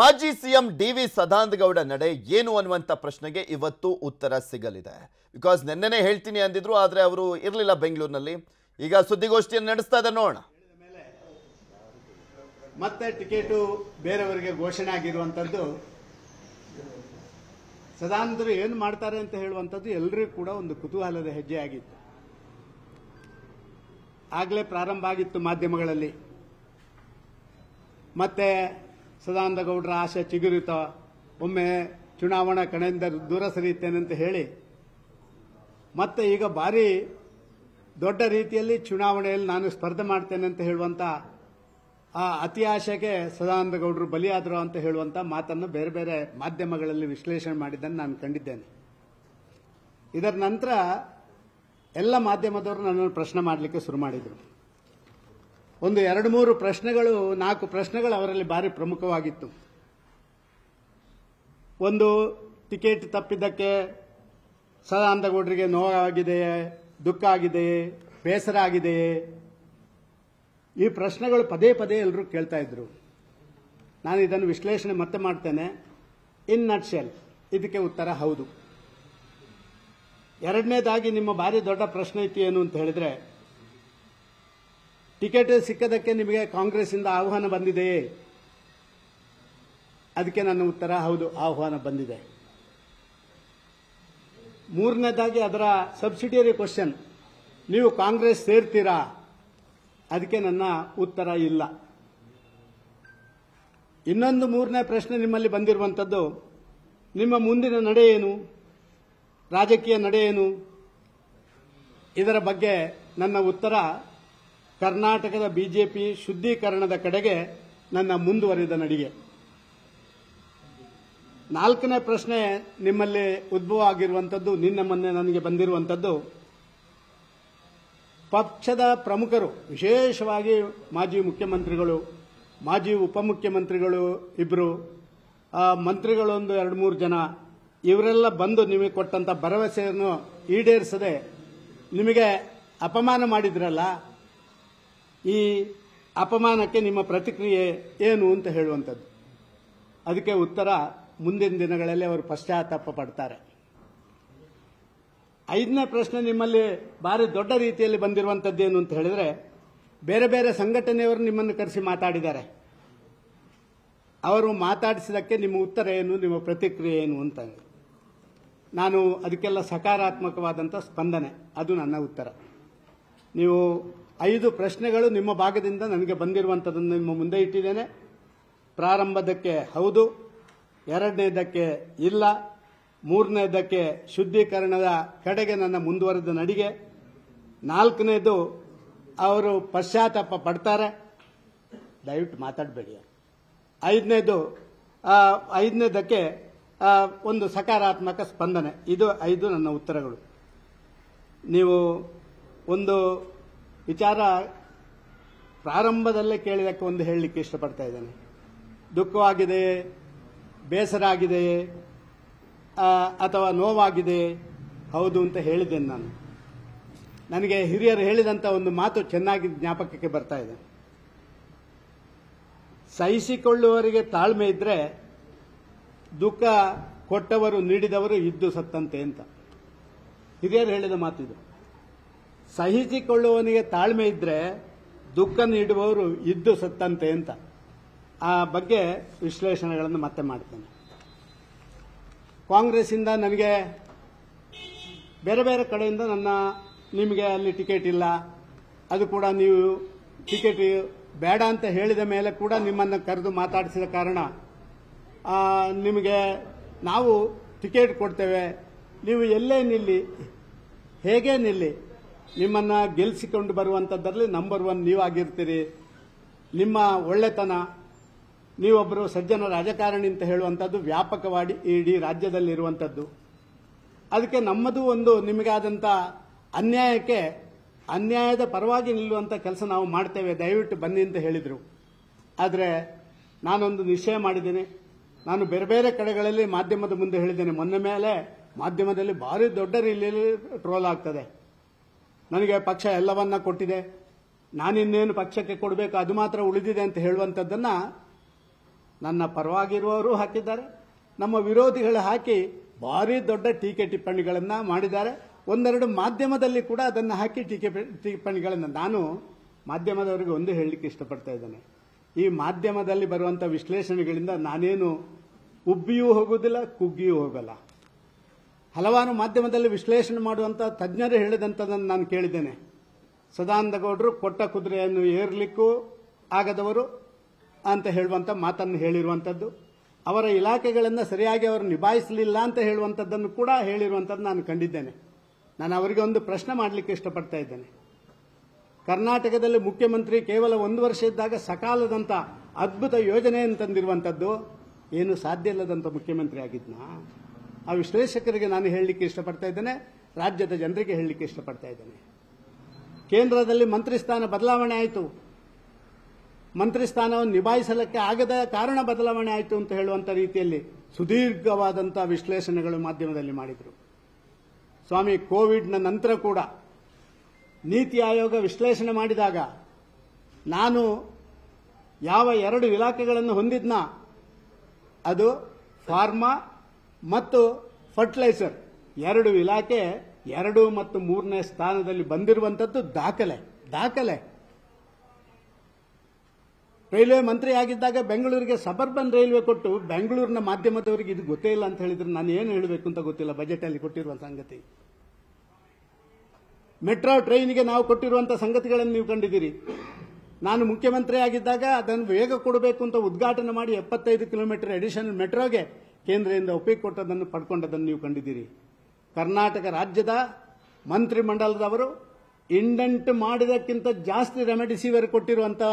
ಮಾಜಿ CM D V Sadananda Gowda ನಡೆ ಏನು ಅನ್ನುವಂಥ ಪ್ರಶ್ನೆಗೆ ಇವತ್ತು ಉತ್ತರ ಸಿಗಲಿದೆ ಬಿಕಾಸ್ ನಿನ್ನೆ ಹೇಳ್ತೀನಿ ಅಂದಿದ್ರು ಆದರೆ ಅವರು ಇರಲಿಲ್ಲ ಬೆಂಗಳೂರಿನಲ್ಲಿ ಈಗ ಸುದ್ದಿಗೋಷ್ಠಿಯನ್ನು ನಡೆಸ್ತಾ ಇದೆ ನೋಡೋಣ ಮತ್ತೆ ಟಿಕೆಟು ಬೇರೆಯವರಿಗೆ ಘೋಷಣೆ ಆಗಿರುವಂಥದ್ದು ಸದಾನಂದರು ಏನು ಮಾಡ್ತಾರೆ ಅಂತ ಹೇಳುವಂಥದ್ದು ಎಲ್ಲರಿಗೂ ಕೂಡ ಒಂದು ಕುತೂಹಲದ ಹೆಜ್ಜೆ ಆಗಿತ್ತು ಆಗಲೇ ಪ್ರಾರಂಭ ಆಗಿತ್ತು ಮಾಧ್ಯಮಗಳಲ್ಲಿ ಮತ್ತೆ ಸದಾನಂದ ಸದಾನಂದಗೌಡರ ಆಶೆ ಚಿಗುರಿತ ಒಮ್ಮೆ ಚುನಾವಣಾ ಕಣೇಂದ್ರ ದೂರ ಅಂತ ಹೇಳಿ ಮತ್ತೆ ಈಗ ಭಾರಿ ದೊಡ್ಡ ರೀತಿಯಲ್ಲಿ ಚುನಾವಣೆಯಲ್ಲಿ ನಾನು ಸ್ಪರ್ಧೆ ಮಾಡ್ತೇನೆ ಅಂತ ಹೇಳುವಂತ ಆ ಅತಿ ಆಶೆಗೆ ಗೌಡರು ಬಲಿಯಾದರು ಅಂತ ಹೇಳುವಂತ ಮಾತನ್ನು ಬೇರೆ ಬೇರೆ ಮಾಧ್ಯಮಗಳಲ್ಲಿ ವಿಶ್ಲೇಷಣೆ ಮಾಡಿದ್ದನ್ನು ನಾನು ಕಂಡಿದ್ದೇನೆ ಇದರ ನಂತರ ಎಲ್ಲ ಮಾಧ್ಯಮದವರು ನನ್ನನ್ನು ಪ್ರಶ್ನೆ ಮಾಡಲಿಕ್ಕೆ ಶುರು ಮಾಡಿದರು ಒಂದು ಎರಡು ಮೂರು ಪ್ರಶ್ನೆಗಳು ನಾಲ್ಕು ಪ್ರಶ್ನೆಗಳು ಅವರಲ್ಲಿ ಭಾರಿ ಪ್ರಮುಖವಾಗಿತ್ತು ಒಂದು ಟಿಕೆಟ್ ತಪ್ಪಿದ್ದಕ್ಕೆ ಸದಾನಂದಗೌಡರಿಗೆ ನೋವಾಗಿದೆಯೇ ದುಃಖ ಆಗಿದೆಯೇ ಬೇಸರ ಆಗಿದೆಯೇ ಈ ಪ್ರಶ್ನೆಗಳು ಪದೇ ಪದೇ ಎಲ್ಲರೂ ಕೇಳ್ತಾ ಇದ್ರು ನಾನು ಇದನ್ನು ವಿಶ್ಲೇಷಣೆ ಮತ್ತೆ ಮಾಡ್ತೇನೆ ಇನ್ ನಟ್ ಶೆಲ್ ಇದಕ್ಕೆ ಉತ್ತರ ಹೌದು ಎರಡನೇದಾಗಿ ನಿಮ್ಮ ಭಾರಿ ದೊಡ್ಡ ಪ್ರಶ್ನೆ ಇತ್ತು ಏನು ಅಂತ ಹೇಳಿದ್ರೆ ಟಿಕೆಟ್ ಸಿಕ್ಕದಕ್ಕೆ ನಿಮಗೆ ಕಾಂಗ್ರೆಸ್ಸಿಂದ ಆಹ್ವಾನ ಬಂದಿದೆಯೇ ಅದಕ್ಕೆ ನನ್ನ ಉತ್ತರ ಹೌದು ಆಹ್ವಾನ ಬಂದಿದೆ ಮೂರನೇದಾಗಿ ಅದರ ಸಬ್ಸಿಡಿಯರಿ ಕ್ವಶನ್ ನೀವು ಕಾಂಗ್ರೆಸ್ ಸೇರ್ತೀರಾ ಅದಕ್ಕೆ ನನ್ನ ಉತ್ತರ ಇಲ್ಲ ಇನ್ನೊಂದು ಮೂರನೇ ಪ್ರಶ್ನೆ ನಿಮ್ಮಲ್ಲಿ ಬಂದಿರುವಂಥದ್ದು ನಿಮ್ಮ ಮುಂದಿನ ನಡೆ ಏನು ರಾಜಕೀಯ ನಡೆ ಏನು ಇದರ ಬಗ್ಗೆ ನನ್ನ ಉತ್ತರ ಕರ್ನಾಟಕದ ಬಿಜೆಪಿ ಶುದ್ಧೀಕರಣದ ಕಡೆಗೆ ನನ್ನ ಮುಂದುವರಿದ ನಡಿಗೆ ನಾಲ್ಕನೇ ಪ್ರಶ್ನೆ ನಿಮ್ಮಲ್ಲಿ ಉದ್ಭವ ಆಗಿರುವಂಥದ್ದು ನಿನ್ನ ಮೊನ್ನೆ ನನಗೆ ಬಂದಿರುವಂಥದ್ದು ಪಕ್ಷದ ಪ್ರಮುಖರು ವಿಶೇಷವಾಗಿ ಮಾಜಿ ಮುಖ್ಯಮಂತ್ರಿಗಳು ಮಾಜಿ ಉಪಮುಖ್ಯಮಂತ್ರಿಗಳು ಇಬ್ಬರು ಮಂತ್ರಿಗಳೊಂದು ಎರಡು ಮೂರು ಜನ ಇವರೆಲ್ಲ ಬಂದು ನಿಮಗೆ ಕೊಟ್ಟಂತ ಭರವಸೆಯನ್ನು ಈಡೇರಿಸದೆ ನಿಮಗೆ ಅಪಮಾನ ಮಾಡಿದ್ರಲ್ಲ ಈ ಅಪಮಾನಕ್ಕೆ ನಿಮ್ಮ ಪ್ರತಿಕ್ರಿಯೆ ಏನು ಅಂತ ಹೇಳುವಂಥದ್ದು ಅದಕ್ಕೆ ಉತ್ತರ ಮುಂದಿನ ದಿನಗಳಲ್ಲಿ ಅವರು ಪಶ್ಚಾತ್ತಾಪ ಪಡ್ತಾರೆ ಐದನೇ ಪ್ರಶ್ನೆ ನಿಮ್ಮಲ್ಲಿ ಭಾರಿ ದೊಡ್ಡ ರೀತಿಯಲ್ಲಿ ಬಂದಿರುವಂಥದ್ದು ಏನು ಅಂತ ಹೇಳಿದ್ರೆ ಬೇರೆ ಬೇರೆ ಸಂಘಟನೆಯವರು ನಿಮ್ಮನ್ನು ಕರೆಸಿ ಮಾತಾಡಿದ್ದಾರೆ ಅವರು ಮಾತಾಡಿಸಿದಕ್ಕೆ ನಿಮ್ಮ ಉತ್ತರ ಏನು ನಿಮ್ಮ ಪ್ರತಿಕ್ರಿಯೆ ಏನು ಅಂತ ನಾನು ಅದಕ್ಕೆಲ್ಲ ಸಕಾರಾತ್ಮಕವಾದಂಥ ಸ್ಪಂದನೆ ಅದು ನನ್ನ ಉತ್ತರ ನೀವು ಐದು ಪ್ರಶ್ನೆಗಳು ನಿಮ್ಮ ಭಾಗದಿಂದ ನನಗೆ ಬಂದಿರುವಂತದನ್ನು ನಿಮ್ಮ ಮುಂದೆ ಇಟ್ಟಿದ್ದೇನೆ ಪ್ರಾರಂಭದಕ್ಕೆ ಹೌದು ಎರಡನೇದಕ್ಕೆ ಇಲ್ಲ ಮೂರನೇದಕ್ಕೆ ಶುದ್ಧೀಕರಣದ ಕಡೆಗೆ ನನ್ನ ಮುಂದುವರೆದ ನಡಿಗೆ ನಾಲ್ಕನೇದು ಅವರು ಪಶ್ಚಾತ್ತಾಪ ಪಡ್ತಾರೆ ದಯವಿಟ್ಟು ಮಾತಾಡಬೇಡಿ ಐದನೇದು ಐದನೇದಕ್ಕೆ ಒಂದು ಸಕಾರಾತ್ಮಕ ಸ್ಪಂದನೆ ಇದು ಐದು ನನ್ನ ಉತ್ತರಗಳು ನೀವು ಒಂದು ವಿಚಾರ ಪ್ರಾರಂಭದಲ್ಲೇ ಕೇಳಿದಕ್ಕೆ ಒಂದು ಹೇಳಲಿಕ್ಕೆ ಇಷ್ಟಪಡ್ತಾ ಇದ್ದೇನೆ ದುಃಖವಾಗಿದೆ ಬೇಸರ ಆಗಿದೆ ಅಥವಾ ನೋವಾಗಿದೆ ಹೌದು ಅಂತ ಹೇಳಿದ್ದೇನೆ ನಾನು ನನಗೆ ಹಿರಿಯರು ಹೇಳಿದಂಥ ಒಂದು ಮಾತು ಚೆನ್ನಾಗಿ ಜ್ಞಾಪಕಕ್ಕೆ ಬರ್ತಾ ಇದೆ ಸಹಿಸಿಕೊಳ್ಳುವವರಿಗೆ ತಾಳ್ಮೆ ಇದ್ದರೆ ದುಃಖ ಕೊಟ್ಟವರು ನೀಡಿದವರು ಇದ್ದು ಸತ್ತಂತೆ ಅಂತ ಹಿರಿಯರು ಹೇಳಿದ ಮಾತಿದು ಸಹಿಸಿಕೊಳ್ಳುವವನಿಗೆ ತಾಳ್ಮೆ ಇದ್ದರೆ ದುಃಖ ನೀಡುವವರು ಇದ್ದು ಸತ್ತಂತೆ ಅಂತ ಆ ಬಗ್ಗೆ ವಿಶ್ಲೇಷಣೆಗಳನ್ನು ಮತ್ತೆ ಮಾಡ್ತೇನೆ ಕಾಂಗ್ರೆಸ್ಸಿಂದ ನನಗೆ ಬೇರೆ ಬೇರೆ ಕಡೆಯಿಂದ ನನ್ನ ನಿಮಗೆ ಅಲ್ಲಿ ಟಿಕೆಟ್ ಇಲ್ಲ ಅದು ಕೂಡ ನೀವು ಟಿಕೆಟ್ ಬೇಡ ಅಂತ ಹೇಳಿದ ಮೇಲೆ ಕೂಡ ನಿಮ್ಮನ್ನು ಕರೆದು ಮಾತಾಡಿಸಿದ ಕಾರಣ ನಿಮಗೆ ನಾವು ಟಿಕೆಟ್ ಕೊಡ್ತೇವೆ ನೀವು ಎಲ್ಲೇ ನಿಲ್ಲಿ ಹೇಗೆ ನಿಲ್ಲಿ ನಿಮ್ಮನ್ನು ಗೆಲ್ಲಿಸಿಕೊಂಡು ಬರುವಂಥದ್ದರಲ್ಲಿ ನಂಬರ್ ಒನ್ ನೀವಾಗಿರ್ತೀರಿ ನಿಮ್ಮ ಒಳ್ಳೆತನ ನೀವೊಬ್ಬರು ಸಜ್ಜನ ರಾಜಕಾರಣಿ ಅಂತ ಹೇಳುವಂಥದ್ದು ವ್ಯಾಪಕವಾಗಿ ಇಡೀ ರಾಜ್ಯದಲ್ಲಿರುವಂಥದ್ದು ಅದಕ್ಕೆ ನಮ್ಮದು ಒಂದು ನಿಮಗಾದಂಥ ಅನ್ಯಾಯಕ್ಕೆ ಅನ್ಯಾಯದ ಪರವಾಗಿ ನಿಲ್ಲುವಂಥ ಕೆಲಸ ನಾವು ಮಾಡ್ತೇವೆ ದಯವಿಟ್ಟು ಬನ್ನಿ ಅಂತ ಹೇಳಿದರು ಆದರೆ ನಾನೊಂದು ನಿಶ್ಚಯ ಮಾಡಿದ್ದೀನಿ ನಾನು ಬೇರೆ ಬೇರೆ ಕಡೆಗಳಲ್ಲಿ ಮಾಧ್ಯಮದ ಮುಂದೆ ಹೇಳಿದ್ದೇನೆ ಮೊನ್ನೆ ಮೇಲೆ ಮಾಧ್ಯಮದಲ್ಲಿ ಭಾರಿ ದೊಡ್ಡ ರೀತಿಯಲ್ಲಿ ಟ್ರೋಲ್ ಆಗ್ತದೆ ನನಗೆ ಪಕ್ಷ ಎಲ್ಲವನ್ನ ಕೊಟ್ಟಿದೆ ನಾನಿನ್ನೇನು ಪಕ್ಷಕ್ಕೆ ಕೊಡಬೇಕು ಅದು ಮಾತ್ರ ಉಳಿದಿದೆ ಅಂತ ಹೇಳುವಂಥದ್ದನ್ನು ನನ್ನ ಪರವಾಗಿರುವವರು ಹಾಕಿದ್ದಾರೆ ನಮ್ಮ ವಿರೋಧಿಗಳು ಹಾಕಿ ಭಾರಿ ದೊಡ್ಡ ಟೀಕೆ ಟಿಪ್ಪಣಿಗಳನ್ನು ಮಾಡಿದ್ದಾರೆ ಒಂದೆರಡು ಮಾಧ್ಯಮದಲ್ಲಿ ಕೂಡ ಅದನ್ನು ಹಾಕಿ ಟೀಕೆ ಟಿಪ್ಪಣಿಗಳನ್ನು ನಾನು ಮಾಧ್ಯಮದವರಿಗೆ ಒಂದು ಹೇಳಲಿಕ್ಕೆ ಇಷ್ಟಪಡ್ತಾ ಇದ್ದೇನೆ ಈ ಮಾಧ್ಯಮದಲ್ಲಿ ಬರುವಂಥ ವಿಶ್ಲೇಷಣೆಗಳಿಂದ ನಾನೇನು ಉಬ್ಬಿಯೂ ಹೋಗುವುದಿಲ್ಲ ಕುಗ್ಗಿಯೂ ಹೋಗಲ್ಲ ಹಲವಾರು ಮಾಧ್ಯಮದಲ್ಲಿ ವಿಶ್ಲೇಷಣೆ ಮಾಡುವಂಥ ತಜ್ಞರು ಹೇಳಿದಂಥದ್ದನ್ನು ನಾನು ಕೇಳಿದ್ದೇನೆ ಸದಾನಂದಗೌಡರು ಕೊಟ್ಟ ಕುದುರೆಯನ್ನು ಏರ್ಲಿಕ್ಕೂ ಆಗದವರು ಅಂತ ಹೇಳುವಂಥ ಮಾತನ್ನು ಹೇಳಿರುವಂಥದ್ದು ಅವರ ಇಲಾಖೆಗಳನ್ನು ಸರಿಯಾಗಿ ಅವರು ನಿಭಾಯಿಸಲಿಲ್ಲ ಅಂತ ಹೇಳುವಂಥದ್ದನ್ನು ಕೂಡ ಹೇಳಿರುವಂಥದ್ದು ನಾನು ಕಂಡಿದ್ದೇನೆ ನಾನು ಅವರಿಗೆ ಒಂದು ಪ್ರಶ್ನೆ ಮಾಡಲಿಕ್ಕೆ ಇಷ್ಟಪಡ್ತಾ ಇದ್ದೇನೆ ಕರ್ನಾಟಕದಲ್ಲಿ ಮುಖ್ಯಮಂತ್ರಿ ಕೇವಲ ಒಂದು ವರ್ಷ ಇದ್ದಾಗ ಸಕಾಲದಂಥ ಅದ್ಭುತ ಯೋಜನೆಯನ್ನು ತಂದಿರುವಂಥದ್ದು ಏನು ಸಾಧ್ಯ ಇಲ್ಲದಂಥ ಮುಖ್ಯಮಂತ್ರಿ ಆಗಿದ್ನಾ ಆ ವಿಶ್ಲೇಷಕರಿಗೆ ನಾನು ಹೇಳಲಿಕ್ಕೆ ಇಷ್ಟಪಡ್ತಾ ಇದ್ದೇನೆ ರಾಜ್ಯದ ಜನರಿಗೆ ಹೇಳಲಿಕ್ಕೆ ಇಷ್ಟಪಡ್ತಾ ಇದ್ದೇನೆ ಕೇಂದ್ರದಲ್ಲಿ ಮಂತ್ರಿ ಸ್ಥಾನ ಬದಲಾವಣೆ ಆಯಿತು ಮಂತ್ರಿ ಸ್ಥಾನವನ್ನು ನಿಭಾಯಿಸಲಿಕ್ಕೆ ಆಗದ ಕಾರಣ ಬದಲಾವಣೆ ಆಯಿತು ಅಂತ ಹೇಳುವಂಥ ರೀತಿಯಲ್ಲಿ ಸುದೀರ್ಘವಾದಂತಹ ವಿಶ್ಲೇಷಣೆಗಳು ಮಾಧ್ಯಮದಲ್ಲಿ ಮಾಡಿದರು ಸ್ವಾಮಿ ಕೋವಿಡ್ನ ನಂತರ ಕೂಡ ನೀತಿ ಆಯೋಗ ವಿಶ್ಲೇಷಣೆ ಮಾಡಿದಾಗ ನಾನು ಯಾವ ಎರಡು ಇಲಾಖೆಗಳನ್ನು ಹೊಂದಿದ್ನ ಅದು ಫಾರ್ಮಾ ಮತ್ತು ಫರ್ಟಿಲೈಸರ್ ಎರಡು ಇಲಾಖೆ ಎರಡು ಮತ್ತು ಮೂರನೇ ಸ್ಥಾನದಲ್ಲಿ ಬಂದಿರುವಂತದ್ದು ದಾಖಲೆ ದಾಖಲೆ ರೈಲ್ವೆ ಮಂತ್ರಿ ಆಗಿದ್ದಾಗ ಬೆಂಗಳೂರಿಗೆ ಸಬರ್ಬನ್ ರೈಲ್ವೆ ಕೊಟ್ಟು ಬೆಂಗಳೂರಿನ ಮಾಧ್ಯಮದವರಿಗೆ ಇದು ಗೊತ್ತೇ ಇಲ್ಲ ಅಂತ ಹೇಳಿದ್ರೆ ನಾನು ಏನು ಹೇಳಬೇಕು ಅಂತ ಗೊತ್ತಿಲ್ಲ ಬಜೆಟ್ ಅಲ್ಲಿ ಕೊಟ್ಟಿರುವ ಸಂಗತಿ ಮೆಟ್ರೋ ಟ್ರೈನ್ಗೆ ನಾವು ಕೊಟ್ಟಿರುವಂತಹ ಸಂಗತಿಗಳನ್ನು ನೀವು ಕಂಡಿದ್ದೀರಿ ನಾನು ಮುಖ್ಯಮಂತ್ರಿ ಆಗಿದ್ದಾಗ ಅದನ್ನು ವೇಗ ಕೊಡಬೇಕು ಅಂತ ಉದ್ಘಾಟನೆ ಮಾಡಿ ಎಪ್ಪತ್ತೈದು ಕಿಲೋಮೀಟರ್ ಅಡಿಷನಲ್ ಮೆಟ್ರೋಗೆ ಕೇಂದ್ರದಿಂದ ಒಪ್ಪಿಗೆ ಕೊಟ್ಟದನ್ನು ಪಡ್ಕೊಂಡದನ್ನು ನೀವು ಕಂಡಿದ್ದೀರಿ ಕರ್ನಾಟಕ ರಾಜ್ಯದ ಮಂತ್ರಿಮಂಡಲದವರು ಇಂಡೆಂಟ್ ಮಾಡಿದಕ್ಕಿಂತ ಜಾಸ್ತಿ ರೆಮಿಡಿಸಿವಿಯರ್ ಕೊಟ್ಟಿರುವಂತಹ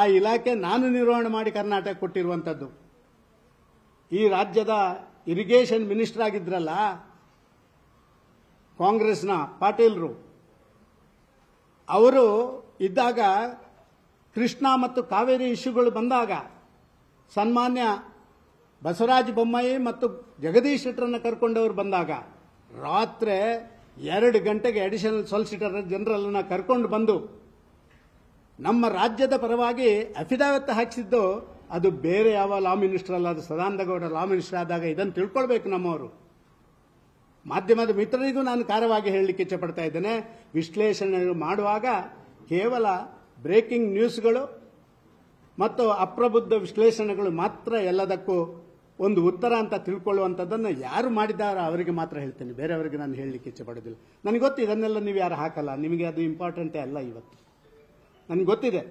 ಆ ಇಲಾಖೆ ನಾನು ನಿರ್ವಹಣೆ ಮಾಡಿ ಕರ್ನಾಟಕ ಕೊಟ್ಟಿರುವಂಥದ್ದು ಈ ರಾಜ್ಯದ ಇರಿಗೇಷನ್ ಮಿನಿಸ್ಟರ್ ಆಗಿದ್ರಲ್ಲ ಕಾಂಗ್ರೆಸ್ನ ಪಾಟೀಲ್ರು ಅವರು ಇದ್ದಾಗ ಕೃಷ್ಣ ಮತ್ತು ಕಾವೇರಿ ಇಶ್ಯೂಗಳು ಬಂದಾಗ ಸನ್ಮಾನ್ಯ ಬಸವರಾಜ ಬೊಮ್ಮಾಯಿ ಮತ್ತು ಜಗದೀಶ್ ಶೆಟ್ಟರನ್ನು ಕರ್ಕೊಂಡವರು ಬಂದಾಗ ರಾತ್ರಿ ಎರಡು ಗಂಟೆಗೆ ಅಡಿಷನಲ್ ಸಾಲಿಸಿಟರ್ ಜನರಲ್ ಅನ್ನು ಕರ್ಕೊಂಡು ಬಂದು ನಮ್ಮ ರಾಜ್ಯದ ಪರವಾಗಿ ಅಫಿಡಾವಿತ್ ಹಾಕಿಸಿದ್ದು ಅದು ಬೇರೆ ಯಾವ ಲಾ ಮಿನಿಸ್ಟರ್ ಅಲ್ಲ ಅದು ಸದಾನಂದಗೌಡ ಲಾ ಮಿನಿಸ್ಟರ್ ಆದಾಗ ಇದನ್ನು ತಿಳ್ಕೊಳ್ಬೇಕು ನಮ್ಮವರು ಮಾಧ್ಯಮದ ಮಿತ್ರರಿಗೂ ನಾನು ಕಾರ್ಯವಾಗಿ ಹೇಳಲಿಕ್ಕೆ ಇಚ್ಛಪಡ್ತಾ ಇದ್ದೇನೆ ವಿಶ್ಲೇಷಣೆ ಮಾಡುವಾಗ ಕೇವಲ ಬ್ರೇಕಿಂಗ್ ನ್ಯೂಸ್ಗಳು ಮತ್ತು ಅಪ್ರಬುದ್ಧ ವಿಶ್ಲೇಷಣೆಗಳು ಮಾತ್ರ ಎಲ್ಲದಕ್ಕೂ ಒಂದು ಉತ್ತರ ಅಂತ ತಿಳ್ಕೊಳ್ಳುವಂಥದ್ದನ್ನು ಯಾರು ಮಾಡಿದಾರ ಅವರಿಗೆ ಮಾತ್ರ ಹೇಳ್ತೇನೆ ಬೇರೆಯವರಿಗೆ ನಾನು ಹೇಳಲಿಕ್ಕೆ ಇಚ್ಛೆ ಪಡೋದಿಲ್ಲ ನನಗೆ ಗೊತ್ತು ಇದನ್ನೆಲ್ಲ ನೀವು ಯಾರು ಹಾಕಲ್ಲ ನಿಮಗೆ ಅದು ಇಂಪಾರ್ಟೆಂಟೇ ಅಲ್ಲ ಇವತ್ತು ನನಗೆ ಗೊತ್ತಿದೆ